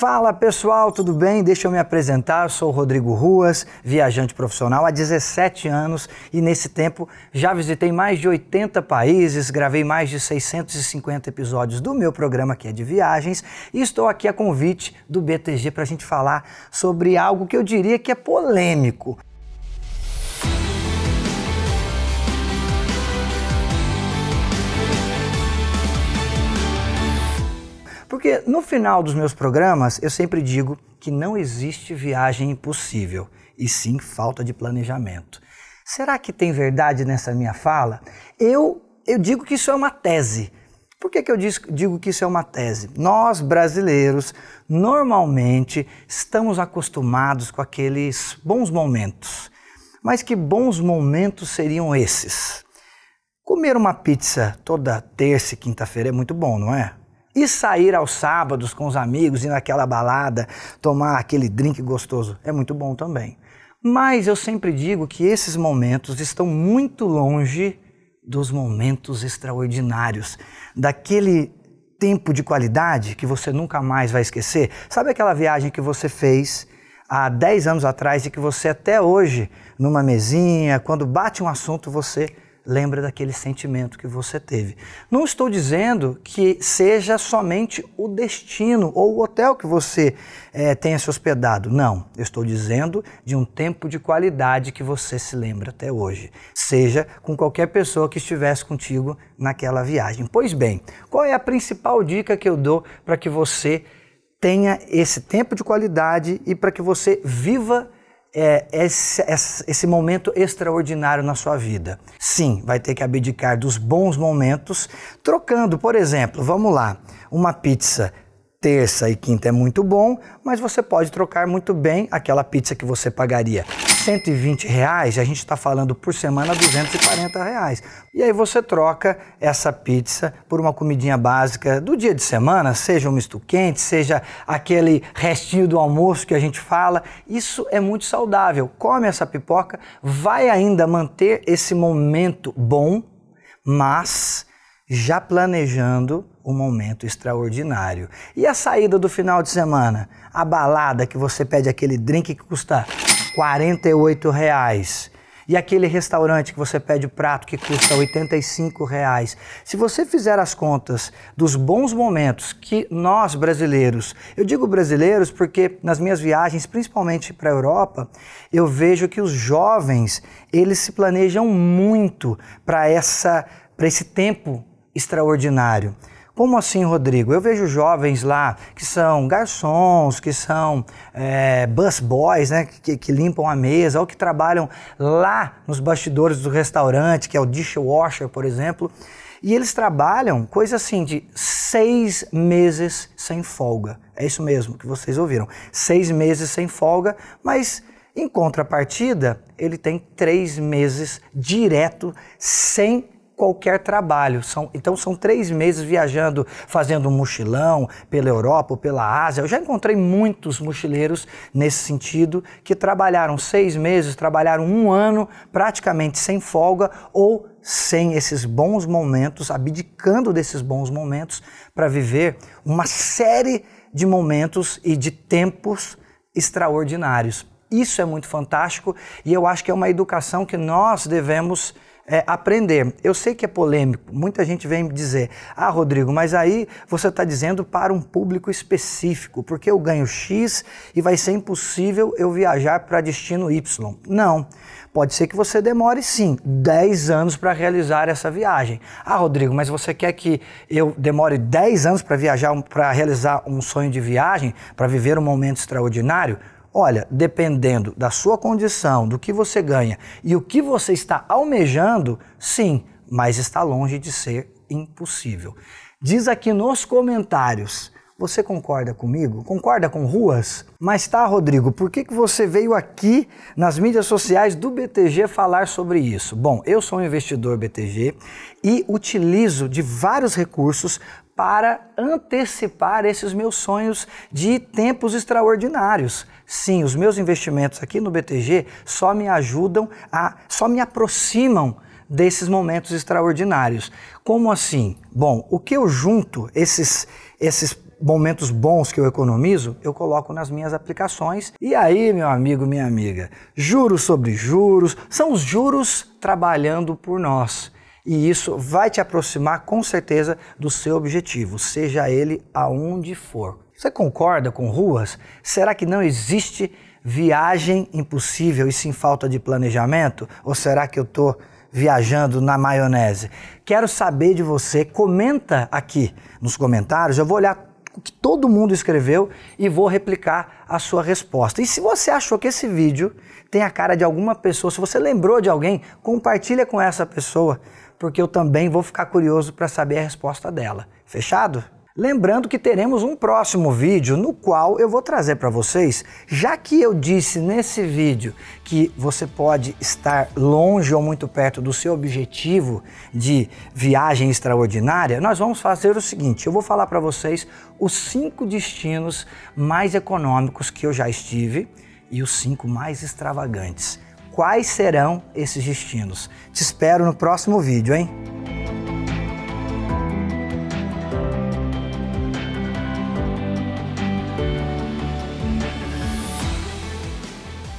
Fala pessoal, tudo bem? Deixa eu me apresentar. Eu sou o Rodrigo Ruas, viajante profissional há 17 anos e nesse tempo já visitei mais de 80 países, gravei mais de 650 episódios do meu programa que é de viagens e estou aqui a convite do BTG para a gente falar sobre algo que eu diria que é polêmico. Porque no final dos meus programas eu sempre digo que não existe viagem impossível, e sim falta de planejamento. Será que tem verdade nessa minha fala? Eu, eu digo que isso é uma tese. Por que, que eu diz, digo que isso é uma tese? Nós, brasileiros, normalmente estamos acostumados com aqueles bons momentos. Mas que bons momentos seriam esses? Comer uma pizza toda terça e quinta-feira é muito bom, não é? E sair aos sábados com os amigos, ir naquela balada, tomar aquele drink gostoso, é muito bom também. Mas eu sempre digo que esses momentos estão muito longe dos momentos extraordinários, daquele tempo de qualidade que você nunca mais vai esquecer. Sabe aquela viagem que você fez há 10 anos atrás e que você até hoje, numa mesinha, quando bate um assunto, você lembra daquele sentimento que você teve. Não estou dizendo que seja somente o destino ou o hotel que você é, tenha se hospedado. Não. Eu estou dizendo de um tempo de qualidade que você se lembra até hoje. Seja com qualquer pessoa que estivesse contigo naquela viagem. Pois bem, qual é a principal dica que eu dou para que você tenha esse tempo de qualidade e para que você viva é, esse, esse momento extraordinário na sua vida. Sim, vai ter que abdicar dos bons momentos, trocando, por exemplo, vamos lá, uma pizza terça e quinta é muito bom, mas você pode trocar muito bem aquela pizza que você pagaria 120 reais, a gente está falando por semana 240 reais. E aí você troca essa pizza por uma comidinha básica do dia de semana, seja um misto quente, seja aquele restinho do almoço que a gente fala. Isso é muito saudável. Come essa pipoca, vai ainda manter esse momento bom, mas já planejando um momento extraordinário. E a saída do final de semana? A balada que você pede aquele drink que custa 48 reais. E aquele restaurante que você pede o prato que custa 85 reais. Se você fizer as contas dos bons momentos que nós brasileiros, eu digo brasileiros porque nas minhas viagens, principalmente para a Europa, eu vejo que os jovens eles se planejam muito para essa, para esse tempo extraordinário. Como assim, Rodrigo? Eu vejo jovens lá que são garçons, que são é, busboys, né, que, que, limpam a mesa, ou que trabalham lá nos bastidores do restaurante, que é o dishwasher, por exemplo. E eles trabalham coisa assim de seis meses sem folga. É isso mesmo que vocês ouviram. Seis meses sem folga, mas em contrapartida, ele tem três meses direto sem folga qualquer trabalho. São, então são três meses viajando, fazendo um mochilão pela Europa, pela Ásia. Eu já encontrei muitos mochileiros nesse sentido que trabalharam seis meses, trabalharam um ano praticamente sem folga ou sem esses bons momentos, abdicando desses bons momentos para viver uma série de momentos e de tempos extraordinários. Isso é muito fantástico e eu acho que é uma educação que nós devemos é, aprender. Eu sei que é polêmico, muita gente vem me dizer: ah, Rodrigo, mas aí você está dizendo para um público específico, porque eu ganho X e vai ser impossível eu viajar para destino Y. Não. Pode ser que você demore sim 10 anos para realizar essa viagem. Ah, Rodrigo, mas você quer que eu demore 10 anos para viajar, para realizar um sonho de viagem, para viver um momento extraordinário? Olha, dependendo da sua condição, do que você ganha e o que você está almejando, sim, mas está longe de ser impossível. Diz aqui nos comentários você concorda comigo? Concorda com ruas? Mas tá, Rodrigo, por que, que você veio aqui nas mídias sociais do BTG falar sobre isso? Bom, eu sou um investidor BTG e utilizo de vários recursos para antecipar esses meus sonhos de tempos extraordinários. Sim, os meus investimentos aqui no BTG só me ajudam a, só me aproximam desses momentos extraordinários. Como assim? Bom, o que eu junto esses esses momentos bons que eu economizo, eu coloco nas minhas aplicações. E aí, meu amigo, minha amiga, juros sobre juros, são os juros trabalhando por nós. E isso vai te aproximar com certeza do seu objetivo, seja ele aonde for. Você concorda com ruas? Será que não existe viagem impossível e sem falta de planejamento? Ou será que eu estou viajando na maionese? Quero saber de você. Comenta aqui nos comentários. Eu vou olhar que todo mundo escreveu e vou replicar a sua resposta. E se você achou que esse vídeo tem a cara de alguma pessoa, se você lembrou de alguém, compartilha com essa pessoa, porque eu também vou ficar curioso para saber a resposta dela. Fechado? Lembrando que teremos um próximo vídeo no qual eu vou trazer para vocês, já que eu disse nesse vídeo que você pode estar longe ou muito perto do seu objetivo de viagem extraordinária, nós vamos fazer o seguinte, eu vou falar para vocês os cinco destinos mais econômicos que eu já estive e os cinco mais extravagantes. Quais serão esses destinos? Te espero no próximo vídeo, hein?